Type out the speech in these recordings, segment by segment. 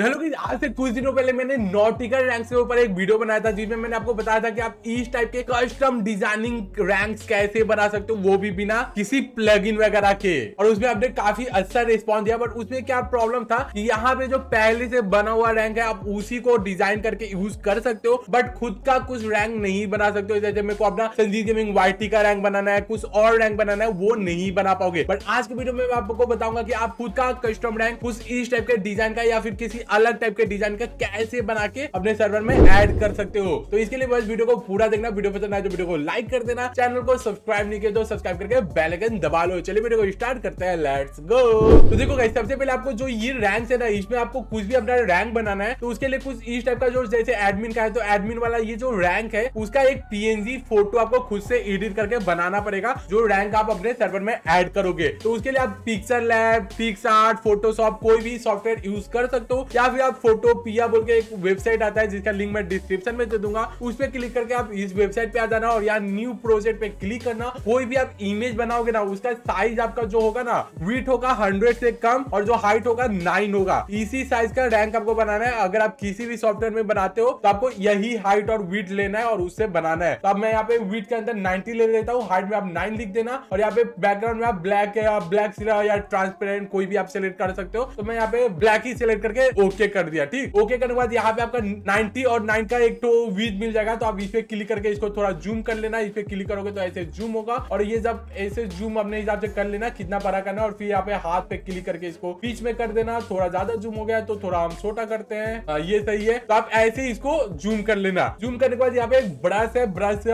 hello guys आज से कुछ दिनों पहले मैंने नॉटिकल रैंक्स के ऊपर एक वीडियो बनाया था जिसमें मैंने आपको बताया था कि आप इस टाइप के कस्टम डिजाइनिंग रैंक्स कैसे बना सकते हो वो भी बिना किसी प्लगइन वगैरह के और उसमें आपने काफी अच्छा रिस्पॉन्स दिया बट उसमें क्या प्रॉब्लम था कि यहाँ पे जो पहले से बना हुआ रैंक है आप उसी को डिजाइन करके यूज कर सकते हो बट खुद का कुछ रैंक नहीं बना सकते हो जैसे मेरे को अपना संजीव गेमिंग वाइटी का रैंक बनाना है कुछ और रैंक बनाना है वो नहीं बना पाओगे बट आज के वीडियो में मैं आपको बताऊंगा की आप खुद का कस्टम रैंक कुछ इस टाइप के डिजाइन का या फिर किसी कुछ अलग टाइप के डिजाइन का कैसे बना के अपने सर्वर में एड कर सकते हो तो इसके लिए बस वीडियो को पूरा देखना वीडियो पसंद आए तो वीडियो को लाइक कर देना चैनल को सब्सक्राइब नहीं किया तो सब्सक्राइब करके बेलकन दबा लो चलिए वीडियो को स्टार्ट करते हैं लेट्स गो तो देखो सबसे पहले आपको जो ये रैंक है ना इसमें आपको कुछ भी अपना रैंक बनाना है तो उसके लिए कुछ इस टाइप का जो जैसे एडमिन का है तो एडमिन वाला ये जो रैंक है उसका एक पीएनजी फोटो आपको खुद से एडिट करके बनाना पड़ेगा जो रैंक आप अपने सर्वर में एड करोगे तो उसके लिए आप picture lab PicsArt Photoshop कोई भी सॉफ्टवेयर यूज कर सकते हो या फिर आप फोटो पिया बोल के एक वेबसाइट आता है जिसका लिंक मैं डिस्क्रिप्शन में दे दूंगा उस पर क्लिक करके आप इस वेबसाइट पे आ जाना और यहाँ न्यू प्रोजेक्ट पे क्लिक करना कोई भी आप इमेज बनाओगे ना उसका साइज आपका जो होगा ना वीट होगा हंड्रेड से कम और जो हाइट होगा नाइन होगा इसी साइज का रैंक आपको बनाना है अगर आप किसी भी सॉफ्टवेयर में बनाते हो तो आपको यही हाइट और वीट लेना है और उससे बनाना है तो अब मैं यहाँ पे वीट के अंदर नाइनटी ले लेता हूँ हाइट में आप नाइन लिख देना और यहाँ पे बैकग्राउंड में आप ब्लैक या ब्लैक या ट्रांसपेरेंट कोई भी आप सिलेक्ट कर सकते हो तो मैं यहाँ पे ब्लैक ही सिलेक्ट करके ओके कर दिया ठीक ओके करने के बाद यहाँ पे आपका 90 और 9 का एक तो वीज मिल जाएगा तो आप इस पे क्लिक करके इसको थोड़ा जूम कर लेना इस पे क्लिक करोगे तो ऐसे जूम होगा और ये जब ऐसे जूम अपने हिसाब से कर लेना कितना बड़ा करना और फिर यहाँ पे हाथ पे क्लिक करके इसको बीच में कर देना थोड़ा ज्यादा जूम हो गया तो थोड़ा हम छोटा करते हैं हाँ, ये सही है तो आप ऐसे इसको जूम कर लेना जूम करने के बाद यहाँ पे ब्रश है ब्रश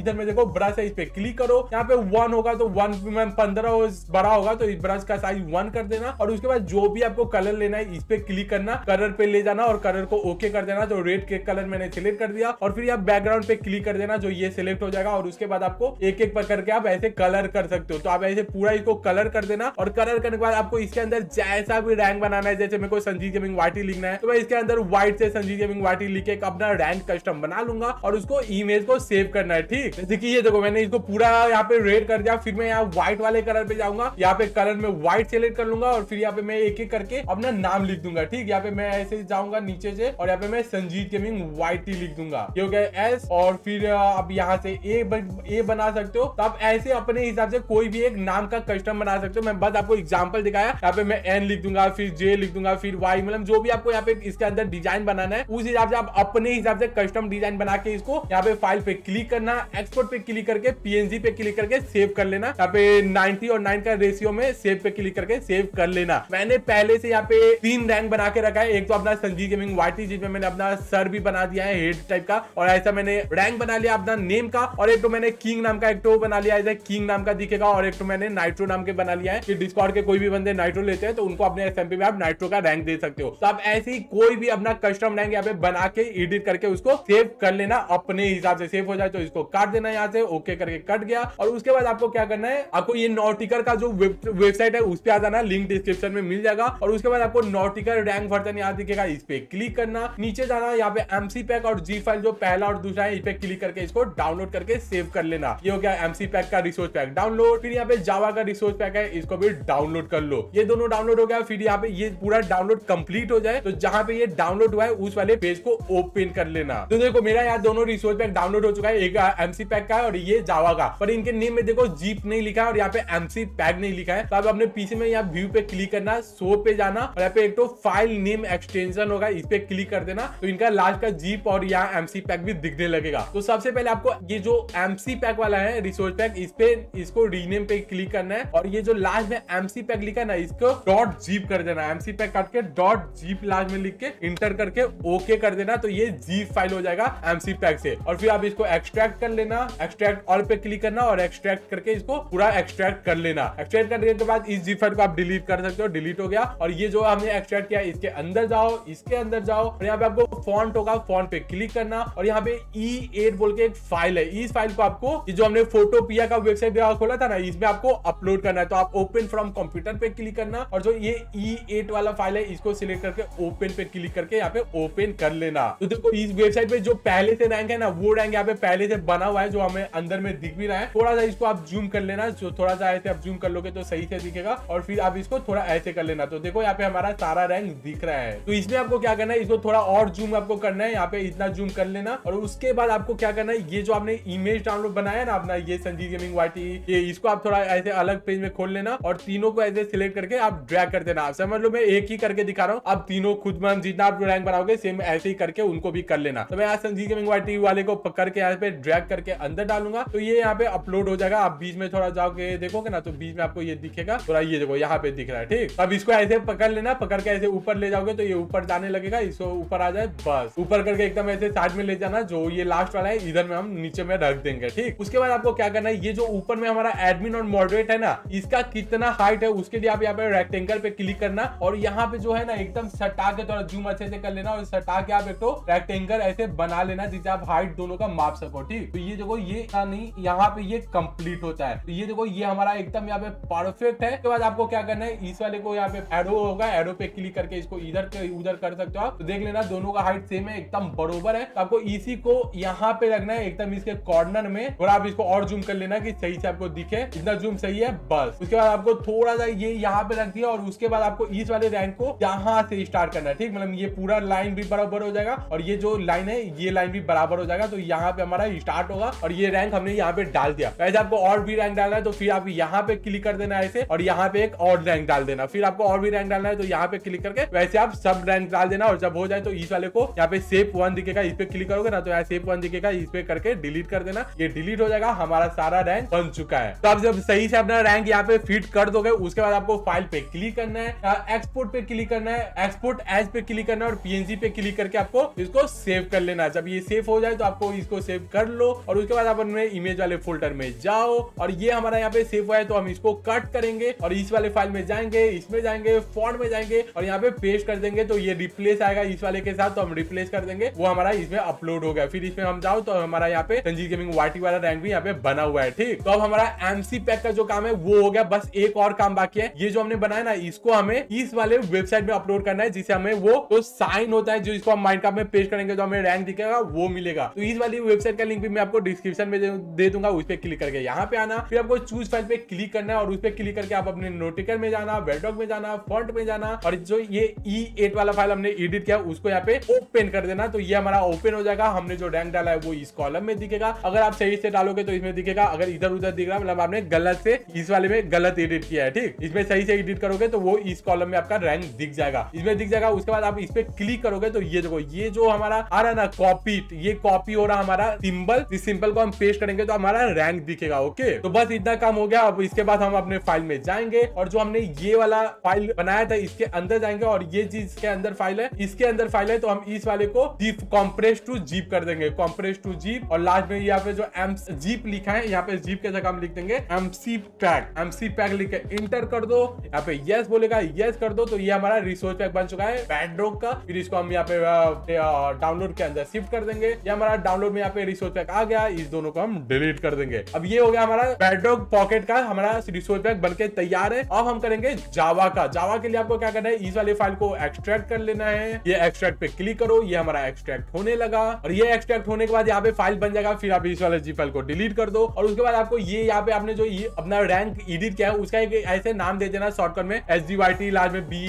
इधर में देखो ब्रश है इस पे क्लिक करो यहाँ पे वन होगा तो वन में पंद्रह बड़ा होगा तो इस ब्रश का साइज वन कर देना और उसके बाद जो भी आपको कलर लेना है इस पे क्लिक करना करना कलर पे ले जाना और कलर को ओके कर देना जो रेड के कलर मैंने सिलेक्ट कर दिया और फिर आप बैकग्राउंड पे क्लिक कर देना जो ये सिलेक्ट हो जाएगा और उसके बाद आपको एक एक पर करके आप ऐसे कलर कर सकते हो तो आप ऐसे पूरा इसको कलर कर देना और कलर करने के बाद आपको इसके अंदर जैसा भी रैंक बनाना है जैसे मेरे को संजीव गेमिंग वाटी लिखना है तो मैं इसके अंदर व्हाइट से संजीव गेमिंग वाटी लिख के अपना रैंक कस्टम बना लूंगा और उसको इमेज को सेव करना है ठीक जैसे ये देखो मैंने इसको पूरा यहाँ पे रेड कर दिया फिर मैं यहाँ व्हाइट वाले कलर पे जाऊंगा यहाँ पे कलर में व्हाइट सेलेक्ट कर लूंगा और फिर यहाँ पे मैं एक एक करके अपना नाम लिख दूंगा ठीक यहाँ पे मैं ऐसे जाऊंगा नीचे से और यहाँ पे मैं संजीत गेमिंग वाइट टी लिख दूंगा ये हो गया एस और फिर आप यहाँ से ए ब, ए बना सकते हो तो आप ऐसे अपने हिसाब से कोई भी एक नाम का कस्टम बना सकते हो मैं बस आपको एग्जाम्पल दिखाया यहाँ पे मैं एन लिख दूंगा फिर जे लिख दूंगा फिर वाई मतलब जो भी आपको यहाँ पे इसके अंदर डिजाइन बनाना है उस हिसाब से आप अपने हिसाब से कस्टम डिजाइन बना के इसको यहाँ पे फाइल पे क्लिक करना एक्सपोर्ट पे क्लिक करके पीएनजी पे क्लिक करके सेव कर लेना यहाँ पे नाइनटी और नाइन का रेशियो में सेव पे क्लिक करके सेव कर लेना मैंने पहले से यहाँ पे तीन रैंक बना के रख रखा है एक तो अपना संजीव गेमिंग वाटी जिसमें मैंने अपना सर भी बना दिया है हेड टाइप का और ऐसा मैंने रैंक बना लिया अपना नेम का और एक तो मैंने किंग नाम का एक तो बना लिया एज किंग नाम का दिखेगा और एक तो मैंने नाइट्रो नाम के बना लिया है कि डिस्कॉर्ड के कोई भी बंदे नाइट्रो लेते हैं तो उनको अपने एस में आप नाइट्रो का रैंक दे सकते हो तो आप ऐसे ही कोई भी अपना कस्टम रैंक यहाँ पे बना के एडिट करके उसको सेव कर लेना अपने हिसाब से सेव हो जाए तो इसको काट देना यहाँ से ओके करके कट गया और उसके बाद आपको क्या करना है आपको ये नोटिकर का जो वेबसाइट है उस पर आ जाना लिंक डिस्क्रिप्शन में मिल जाएगा और उसके बाद आपको नोटिकर रैंक आइकन यहाँ दिखेगा इस पे क्लिक करना नीचे जाना यहाँ पे एमसी पैक और जी फाइल जो पहला और दूसरा है इस पे क्लिक करके इसको डाउनलोड करके सेव कर लेना ये हो गया एमसी पैक का रिसोर्स पैक डाउनलोड फिर यहाँ पे जावा का रिसोर्स पैक है इसको भी डाउनलोड कर लो ये दोनों डाउनलोड हो गया फिर यहाँ पे ये पूरा डाउनलोड कम्प्लीट हो जाए तो जहाँ पे ये डाउनलोड हुआ है उस वाले पेज को ओपन कर लेना तो देखो मेरा यहाँ दोनों रिसोर्स पैक डाउनलोड हो चुका है एक एमसी पैक का और ये जावा का पर इनके नेम में देखो जीप नहीं लिखा है और यहाँ पे एमसी पैक नहीं लिखा है तो आप अपने पीछे में यहाँ व्यू पे क्लिक करना सो पे जाना और यहाँ पे एक तो फाइल नेम सेम एक्सटेंशन होगा इस पे क्लिक कर देना तो इनका लास्ट का जीप और यहाँ एमसी पैक भी दिखने लगेगा तो सबसे पहले आपको ये जो एमसी पैक वाला है रिसोर्स पैक इस पे इसको रीनेम पे क्लिक करना है और ये जो लास्ट में एमसी पैक लिखा है ना इसको डॉट जीप कर देना एमसी पैक करके डॉट जीप लास्ट में लिख के इंटर करके ओके कर देना तो ये जीप फाइल हो जाएगा एमसी पैक से और फिर आप इसको एक्सट्रैक्ट कर लेना एक्सट्रैक्ट ऑल पे क्लिक करना और एक्सट्रैक्ट करके इसको पूरा एक्सट्रैक्ट कर लेना एक्सट्रैक्ट करने के बाद इस जीप फाइल को आप डिलीट कर सकते हो डिलीट हो गया और ये जो हमने एक्सट्रैक्ट किया इसके अंदर जाओ इसके अंदर जाओ और यहाँ पे आपको फॉन्ट होगा फॉन्ट पे क्लिक करना और यहाँ पे ई e एट बोल के एक फाइल है इस फाइल को आपको जो हमने फोटोपिया का वेबसाइट खोला था ना इसमें आपको अपलोड करना है तो आप ओपन फ्रॉम कंप्यूटर पे क्लिक करना और जो ये ई e एट वाला फाइल है इसको सिलेक्ट करके ओपन पे क्लिक करके यहाँ पे ओपन कर लेना तो देखो इस वेबसाइट पे जो पहले से रैंक है ना वो रैंक यहाँ पे पहले से बना हुआ है जो हमें अंदर में दिख भी रहा है थोड़ा सा इसको आप जूम कर लेना जो थोड़ा सा ऐसे आप जूम कर लोगे तो सही से दिखेगा और फिर आप इसको थोड़ा ऐसे कर लेना तो देखो यहाँ पे हमारा सारा रैंक दिख रहा है तो इसमें आपको क्या करना है इसको थोड़ा और जूम आपको करना है यहाँ पे इतना जूम कर लेना और उसके बाद आपको क्या करना है ये जो आपने इमेज डाउनलोड बनाया ना अपना ये संजीव गेमिंग वाटी ये इसको आप थोड़ा ऐसे अलग पेज में खोल लेना और तीनों को ऐसे सिलेक्ट करके आप ड्रैग कर देना आप समझ लो मैं एक ही करके दिखा रहा हूँ आप तीनों खुद मन जितना आप रैंक बनाओगे सेम ऐसे ही करके उनको भी कर लेना तो मैं यहाँ संजीव गेमिंग वाटी वाले को पकड़ के यहाँ पे ड्रैग करके अंदर डालूंगा तो ये यहाँ पे अपलोड हो जाएगा आप बीच में थोड़ा जाओगे देखोगे ना तो बीच में आपको ये दिखेगा थोड़ा ये देखो यहाँ पे दिख रहा है ठीक अब इसको ऐसे पकड़ लेना पकड़ के ऐसे ऊपर ले जाओगे तो ये ऊपर जाने लगेगा इसको ऊपर आ जाए बस ऊपर करके एकदम ऐसे साइड में ले जाना जो ये लास्ट वाला है इधर में हम नीचे में रख देंगे ठीक उसके बाद आपको क्या करना है ये जो ऊपर में हमारा एडमिन और मॉडरेट है ना इसका कितना हाइट है उसके लिए आप यहाँ पे रेक्टेंगल पे क्लिक करना और यहाँ पे जो है ना एकदम सटा के थोड़ा जूम अच्छे से कर लेना और सटा के आप एक तो रेक्टेंगल ऐसे बना लेना जिससे आप हाइट दोनों का माप सको ठीक तो ये देखो ये नहीं यहाँ पे ये कंप्लीट होता है तो ये देखो ये हमारा एकदम यहाँ पे परफेक्ट है उसके बाद आपको क्या करना है इस वाले को यहाँ पे एडो होगा एडो पे क्लिक करके इसको इधर के उधर कर सकते हो आप तो देख लेना दोनों का हाइट सेम है एकदम बरोबर है तो आपको इसी को यहाँ पे रखना है एकदम इसके कॉर्नर में और आप इसको और जूम कर लेना की सही से आपको दिखे इतना जूम सही है बस उसके बाद आपको थोड़ा सा ये यहाँ पे रख दिया और उसके बाद आपको इस वाले रैंक को यहाँ से स्टार्ट करना है ठीक मतलब ये पूरा लाइन भी बराबर हो जाएगा और ये जो लाइन है ये लाइन भी बराबर हो जाएगा तो यहाँ पे हमारा स्टार्ट होगा और ये रैंक हमने यहाँ पे डाल दिया वैसे आपको और भी रैंक डालना है तो फिर आप यहाँ पे क्लिक कर देना ऐसे और यहाँ पे एक और रैंक डाल देना फिर आपको और भी रैंक डालना है तो यहाँ पे क्लिक करके वैसे से आप सब रैंक डाल देना और जब हो जाए तो इस वाले को यहाँ पे सेप वन दिखेगा इस पे क्लिक करोगे ना तो यहाँ सेप वन दिखेगा इस पे करके डिलीट कर देना ये डिलीट हो जाएगा हमारा सारा रैंक बन चुका है तो आप जब सही से अपना रैंक यहाँ पे फिट कर दोगे उसके बाद आपको फाइल पे क्लिक करना है एक्सपोर्ट पे क्लिक करना है एक्सपोर्ट एज पे क्लिक करना है और पीएनजी पे क्लिक करके आपको इसको सेव कर लेना जब ये सेव हो जाए तो आपको इसको सेव कर लो और उसके बाद आप अपने इमेज वाले फोल्डर में जाओ और ये हमारा यहाँ पे सेव हुआ है तो हम इसको कट करेंगे और इस वाले फाइल में जाएंगे इसमें जाएंगे फॉन्ट में जाएंगे और यहाँ पे पेस्ट कर देंगे तो ये रिप्लेस आएगा इस वाले के साथ तो हम रिप्लेस कर देंगे वो हमारा इसमें अपलोड हो गया फिर इसमें हम जाओ तो हमारा यहाँ पे संजीत गेमिंग वाटी वाला रैंक भी यहाँ पे बना हुआ है ठीक तो अब हमारा एमसी पैक का जो काम है वो हो गया बस एक और काम बाकी है ये जो हमने बनाया ना इसको हमें इस वाले वेबसाइट में अपलोड करना है जिसे हमें वो तो साइन होता है जो इसको हम माइंड में पेश करेंगे जो हमें रैंक दिखेगा वो मिलेगा तो इस वाली वेबसाइट का लिंक भी मैं आपको डिस्क्रिप्शन में दे दूंगा उस पर क्लिक करके यहाँ पे आना फिर आपको चूज फाइल पे क्लिक करना है और उस पर क्लिक करके आप अपने नोटिकर में जाना वेडॉक में जाना फॉन्ट में जाना और जो ये ई e वाला फाइल हमने एडिट किया उसको यहाँ पे ओपन कर देना तो ये हमारा ओपन हो जाएगा हमने जो रैंक डाला है वो इस कॉलम में दिखेगा अगर आप सही से डालोगे तो इसमें दिखेगा अगर इधर उधर दिख रहा मतलब आपने गलत से इस वाले में गलत एडिट किया है ठीक इसमें सही से एडिट करोगे तो वो इस कॉलम में आपका रैंक दिख जाएगा इसमें दिख जाएगा उसके बाद आप इस पे क्लिक करोगे तो ये देखो ये जो हमारा आ रहा ना कॉपी ये कॉपी हो रहा हमारा सिंबल इस सिंबल को हम पेस्ट करेंगे तो हमारा रैंक दिखेगा ओके तो बस इतना काम हो गया अब इसके बाद हम अपने फाइल में जाएंगे और जो हमने ये वाला फाइल बनाया था इसके अंदर जाएंगे और ये चीज के अंदर फाइल है इसके अंदर फाइल है तो हम इस वाले को जीप कॉम्प्रेस टू जीप कर देंगे कॉम्प्रेस टू जीप और लास्ट में यहाँ पे जो एम जीप लिखा है यहाँ पे जीप के जगह हम लिख देंगे एमसी पैक एमसी पैक लिख के इंटर कर दो यहाँ पे यस बोलेगा यस कर दो तो ये हमारा रिसोर्स पैक बन चुका है बैंड्रोक का फिर इसको हम यहाँ पे डाउनलोड के अंदर शिफ्ट कर देंगे ये हमारा डाउनलोड में यहाँ पे रिसोर्स पैक आ गया इस दोनों को हम डिलीट कर देंगे अब ये हो गया हमारा बैड्रोक पॉकेट का हमारा रिसोर्स पैक बन तैयार है अब हम करेंगे जावा का जावा के लिए आपको क्या करना है इस वाले फाइल को को एक्सट्रैक्ट कर लेना है ये एक्सट्रैक्ट पे क्लिक करो ये हमारा एक्सट्रैक्ट होने लगा और ये एक्सट्रैक्ट होने के बाद यहाँ पे फाइल बन जाएगा फिर आप इस वाले जी फाइल को डिलीट कर दो और उसके बाद आपको ये यहाँ पे आपने जो अपना रैंक एडिट किया है उसका एक ऐसे नाम दे देना शॉर्टकट में S G Y T last में बी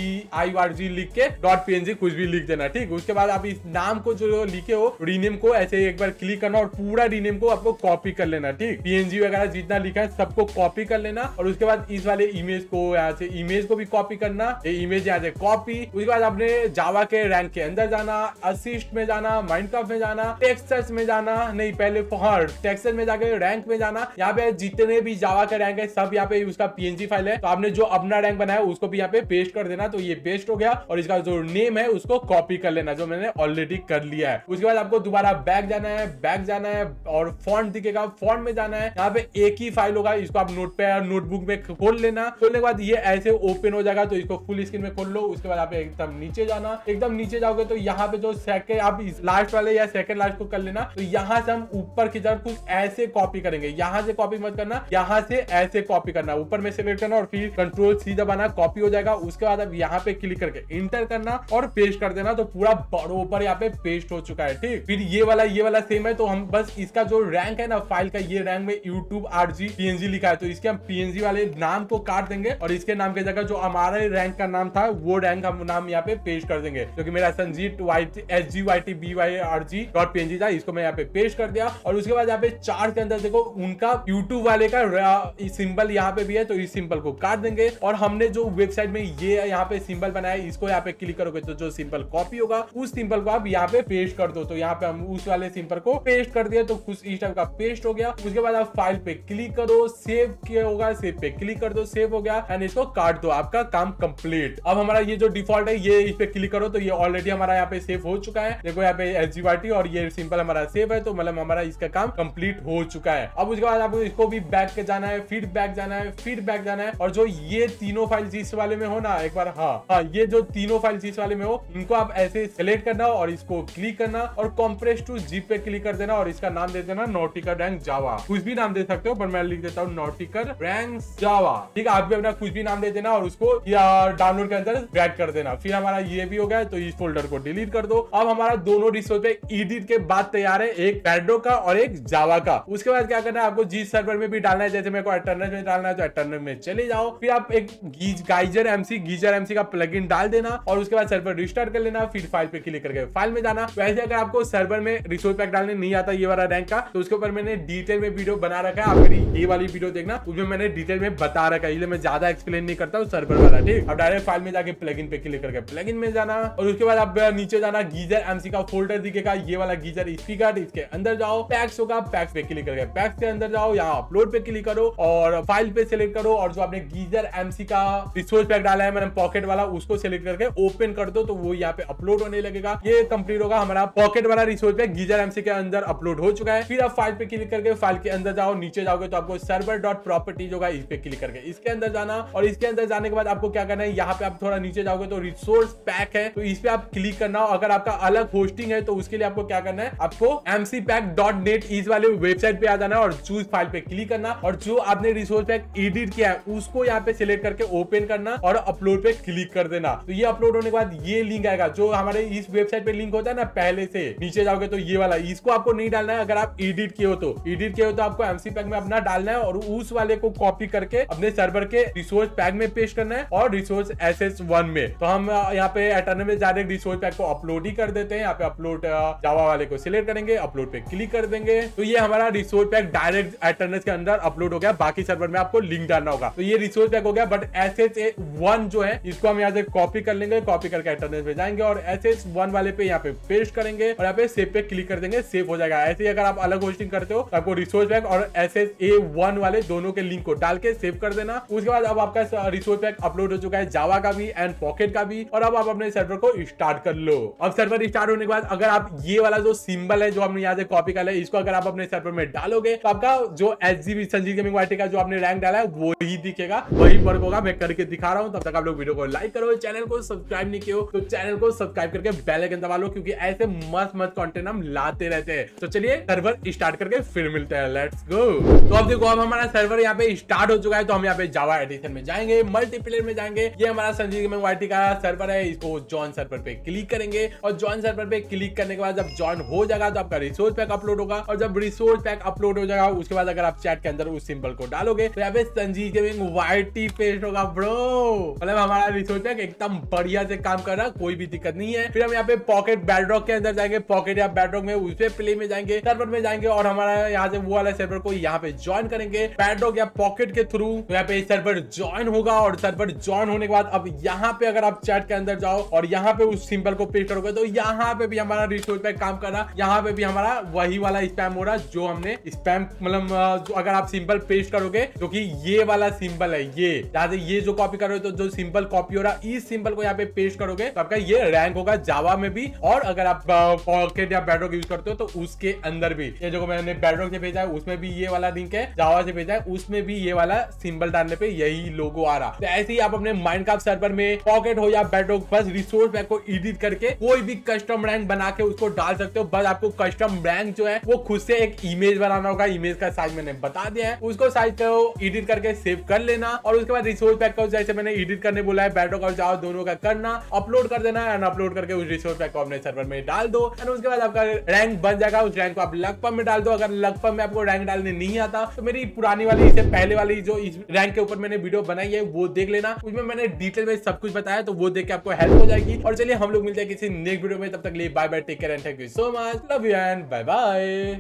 आई वार जी लिख के डॉट पी कुछ भी लिख देना ठीक उसके बाद आप इस नाम को जो लिखे हो रीनेम को ऐसे एक बार क्लिक करना और पूरा रीनेम को आपको कॉपी कर लेना ठीक पीएनजी वगैरह जितना लिखा है सबको कॉपी कर लेना और उसके बाद इस वाले इमेज को यहाँ से इमेज को भी कॉपी करना ये इमेज यहाँ से कॉपी उसके बाद आपने जावा के रैंक के अंदर जाना असिस्ट में जाना माइंड कप में जाना टेक्सचर्स में जाना नहीं पहले हर टेक्सचर में जाकर रैंक में जाना यहाँ पे जितने भी जावा का रैंक है सब यहाँ पे उसका पीएनजी फाइल है तो आपने जो अपना रैंक बनाया उसको भी यहाँ पे पेस्ट कर देना तो ये पेस्ट हो गया और इसका जो नेम है उसको कॉपी कर लेना जो मैंने ऑलरेडी कर लिया है उसके बाद आपको दोबारा बैक जाना है बैक जाना है और फॉन्ट दिखेगा फॉन्ट में जाना है यहाँ पे एक ही फाइल होगा इसको आप नोट पे नोटबुक में खोल लेना खोलने के बाद ये ऐसे ओपन हो जाएगा तो इसको फुल स्क्रीन में खोल लो उसके बाद आप पे एकदम नीचे जाना एकदम नीचे जाओगे तो यहाँ पे जो सेकंड आप लास्ट वाले या सेकंड लास्ट को कर लेना तो यहाँ से हम ऊपर की तरफ कुछ ऐसे कॉपी करेंगे यहाँ से कॉपी मत करना यहाँ से ऐसे कॉपी करना ऊपर में सेलेक्ट करना और फिर कंट्रोल सी दबाना कॉपी हो जाएगा उसके बाद अब यहाँ पे क्लिक करके इंटर करना और पेस्ट कर देना तो पूरा बरोबर यहाँ पे पेस्ट हो चुका है ठीक फिर ये वाला ये वाला सेम है तो हम बस इसका जो रैंक है ना फाइल का ये रैंक में यूट्यूब आर जी लिखा है तो इसके हम पीएनजी वाले नाम को काट देंगे और इसके नाम की जगह जो हमारे रैंक का नाम था वो रैंक हम नाम यहाँ पे पेश कर देंगे जो कि मेरा Sanjeet S G Y T B Y R G dot P N था इसको मैं यहाँ पे पेश कर दिया और उसके बाद यहाँ पे चार्ट के अंदर देखो उनका यूट्यूब वाले का सिंबल यहाँ पे भी है तो इस सिंबल को काट देंगे और हमने जो वेबसाइट में ये यहाँ पे सिंबल बनाया इसको यहाँ पे क्लिक करोगे तो जो सिंबल कॉपी होगा उस सिंबल को आप यहाँ पे पेस्ट कर दो तो यहाँ पे हम उस वाले सिंपल को पेस्ट कर दिया तो कुछ इस टाइप का पेस्ट हो गया उसके बाद आप फाइल पे क्लिक करो सेव किया होगा सेव पे क्लिक कर दो सेव हो गया एंड इसको काट दो आपका काम कंप्लीट अब हमारा ये जो डिफॉल्ट डिफॉल्ट है ये इस पे क्लिक करो तो ये ऑलरेडी हमारा यहाँ पे सेव हो चुका है देखो यहाँ पे एच और ये सिंपल हमारा सेव है तो मतलब हमारा इसका काम कंप्लीट हो चुका है अब उसके बाद आपको इसको भी बैक के जाना है फिर बैक जाना है फिर बैक जाना है और जो ये तीनों फाइल जिस वाले में हो ना एक बार हाँ हाँ ये जो तीनों फाइल जिस वाले में हो इनको आप ऐसे सेलेक्ट करना और इसको क्लिक करना और कॉम्प्रेस टू जीप पे क्लिक कर देना और इसका नाम दे देना नोटिकर रैंक जावा कुछ भी नाम दे सकते हो पर मैं लिख देता हूँ नोटिकर रैंक जावा ठीक है आप भी अपना कुछ भी नाम दे देना और उसको डाउनलोड के अंदर बैक कर देना देना फिर हमारा ये भी हो गया तो इस फोल्डर को डिलीट कर दो अब हमारा दोनों रिसोर्स पे ईडिट के बाद तैयार है एक पेड्रो का और एक जावा का उसके बाद क्या करना है आपको जी सर्वर में भी डालना है जैसे मेरे को अटर्नल में डालना है तो अटर्नल में चले जाओ फिर आप एक गाइजर एमसी गीजर एमसी का प्लग डाल देना और उसके बाद सर्वर रिस्टार्ट कर लेना फिर फाइल पे क्लिक करके फाइल में जाना वैसे अगर आपको सर्वर में रिसोर्स पैक डालने नहीं आता ये वाला रैंक का तो उसके ऊपर मैंने डिटेल में वीडियो बना रखा है आप मेरी ये वाली वीडियो देखना उसमें मैंने डिटेल में बता रखा है इसलिए मैं ज्यादा एक्सप्लेन नहीं करता हूँ सर्वर वाला ठीक अब डायरेक्ट फाइल में जाके प्लग पे क्लिक लेकर गए प्लग में जाना और उसके बाद आप नीचे जाना गीजर एमसी का फोल्डर दिखेगा ये वाला गीजर स्पीकर इसके अंदर जाओ पैक्स होगा पैक्स पे क्लिक करके पैक्स के अंदर जाओ यहाँ अपलोड पे क्लिक करो और फाइल पे सिलेक्ट करो और जो आपने गीजर एमसी का रिसोर्स पैक डाला है मैंने पॉकेट वाला उसको सिलेक्ट करके ओपन कर दो तो वो यहाँ पे अपलोड होने लगेगा ये कंप्लीट होगा हमारा पॉकेट वाला रिसोर्स पैक गीजर एमसी के अंदर अपलोड हो चुका है फिर आप फाइल पे क्लिक करके फाइल के अंदर जाओ नीचे जाओगे तो आपको सर्वर डॉट प्रॉपर्टीज होगा इस पे क्लिक करके इसके अंदर जाना और इसके अंदर जाने के बाद आपको क्या करना है यहाँ पे आप थोड़ा नीचे जाओगे तो रिसोर्स पैक है तो इस पे आप क्लिक करना हो अगर आपका अलग होस्टिंग है तो उसके लिए आपको क्या करना है आपको एमसी पैक डॉट नेट इस वाले वेबसाइट पे आ जाना है और चूज फाइल पे क्लिक करना और जो आपने रिसोर्स पैक एडिट किया है उसको यहाँ पे सिलेक्ट करके ओपन करना और अपलोड पे क्लिक कर देना तो ये अपलोड होने के बाद ये लिंक आएगा जो हमारे इस वेबसाइट पे लिंक होता है ना पहले से नीचे जाओगे तो ये वाला इसको आपको नहीं डालना है अगर आप एडिट किए हो तो एडिट किए हो तो आपको एमसी पैक में अपना डालना है और उस वाले को कॉपी करके अपने सर्वर के रिसोर्स पैक में पेश करना है और रिसोर्स एस एस वन में तो तो हम यहाँ पे एटर्न में डायरेक्ट रिसोर्स पैक को अपलोड ही कर देते हैं यहाँ पे अपलोड जावा वाले को सिलेक्ट करेंगे अपलोड पे क्लिक कर देंगे तो ये हमारा रिसोर्स पैक डायरेक्ट एटर्नस के अंदर अपलोड हो गया बाकी सर्वर में आपको लिंक डालना होगा तो ये रिसोर्स पैक हो गया बट एस एच वन जो है इसको हम यहाँ से कॉपी कर लेंगे कॉपी करके एटर्नस में जाएंगे और एस एच वन वाले पे यहाँ पे पेस्ट करेंगे और यहाँ पे सेव पे क्लिक कर देंगे सेव हो जाएगा ऐसे ही अगर आप अलग होस्टिंग करते हो तो आपको रिसोर्स पैक और एस एच ए वन वाले दोनों के लिंक को डाल के सेव कर देना उसके बाद अब आपका रिसोर्स पैक अपलोड हो चुका है जावा का भी एंड पॉकेट का भी और अब आप अपने सर्वर को स्टार्ट कर लो अब सर्वर स्टार्ट होने के बाद अगर आप ये वाला जो सिंबल है जो हमने यहाँ से कॉपी कर लिया इसको अगर आप अपने सर्वर में डालोगे तो आपका जो H G Sanjeev gaming YT का जो आपने रैंक डाला है वो ही दिखेगा वही वर्क होगा मैं करके दिखा रहा हूँ तब तक आप लोग वीडियो को लाइक करो चैनल को सब्सक्राइब नहीं किया तो चैनल को सब्सक्राइब करके बेल आइकन दबा लो क्योंकि ऐसे मस्त मस्त कंटेंट हम लाते रहते हैं तो चलिए सर्वर स्टार्ट करके फिर मिलते हैं लेट्स गो तो अब देखो अब हमारा सर्वर यहाँ पे स्टार्ट हो चुका है तो हम यहाँ पे जावा एडिशन में जाएंगे मल्टीप्लेयर में जाएंगे ये हमारा संजीव गेमिंग वाटी का वाला सर्वर है इसको जॉन सर्वर पे क्लिक करेंगे और जॉन सर्वर पे क्लिक करने के बाद जब ज्वाइन हो जाएगा तो आपका रिसोर्स पैक अपलोड होगा और जब रिसोर्स पैक अपलोड हो जाएगा उसके बाद अगर आप चैट के अंदर उस सिंबल को डालोगे तो यहाँ पे Sanjeev gaming white T paste होगा ब्रो मतलब हमारा रिसोर्स पैक एकदम बढ़िया से काम कर रहा कोई भी दिक्कत नहीं है फिर हम यहाँ पे पॉकेट बैडरॉक के अंदर जाएंगे पॉकेट या बैडरॉक में उसे प्ले में जाएंगे सर्वर में जाएंगे और हमारा यहाँ से वो वाला सर्वर को यहाँ पे ज्वाइन करेंगे बैडरॉक या पॉकेट के थ्रू तो यहाँ पे सर्वर ज्वाइन होगा और सर्वर ज्वाइन होने के बाद अब यहाँ पे अगर आप आप चैट के अंदर जाओ और यहाँ पे उस सिंबल को पेश करोगे तो यहाँ पे भी हमारा रिसोर्स पैक काम कर रहा यहाँ पे भी हमारा वही वाला स्पैम हो रहा जो हमने स्पैम मतलब अगर आप सिंबल पेश करोगे जो की ये वाला सिंबल है ये जहाँ ये जो कॉपी करोगे तो जो सिंबल कॉपी हो रहा इस सिंबल को यहाँ पे पेश करोगे तो आपका ये रैंक होगा जावा में भी और अगर आप पॉकेट या बैडरॉक यूज करते हो तो उसके अंदर भी ये जो मैंने बैडरॉक से भेजा है उसमें भी ये वाला लिंक है जावा से भेजा है उसमें भी ये वाला सिंबल डालने पे यही लोगो आ रहा तो ऐसे ही आप अपने माइंड सर्वर में पॉकेट हो या बेडरॉक बस रिसोर्स बैग को एडिट करके कोई भी कस्टम रैंक बना के उसको डाल सकते हो बस आपको कस्टम रैंक जो है वो खुद से एक इमेज बनाना होगा इमेज का साइज मैंने बता दिया है उसको साइज को एडिट करके सेव कर लेना और उसके बाद रिसोर्स पैक का जैसे मैंने एडिट करने बोला है बेडरॉक और जाओ दोनों का करना अपलोड कर देना एंड अपलोड करके उस रिसोर्स पैक को अपने सर्वर में डाल दो एंड उसके बाद आपका रैंक बन जाएगा उस रैंक को आप लगपम में डाल दो अगर लगपम में आपको रैंक डालने नहीं आता तो मेरी पुरानी वाली इससे पहले वाली जो इस रैंक के ऊपर मैंने वीडियो बनाई है वो देख लेना उसमें मैंने डिटेल में सब कुछ बताया तो वो देख के आपको हेल्प हो जाएगी और चलिए हम लोग मिलते हैं किसी नेक्स्ट वीडियो में तब तक लिए bye bye take care and thank you so much love you and bye bye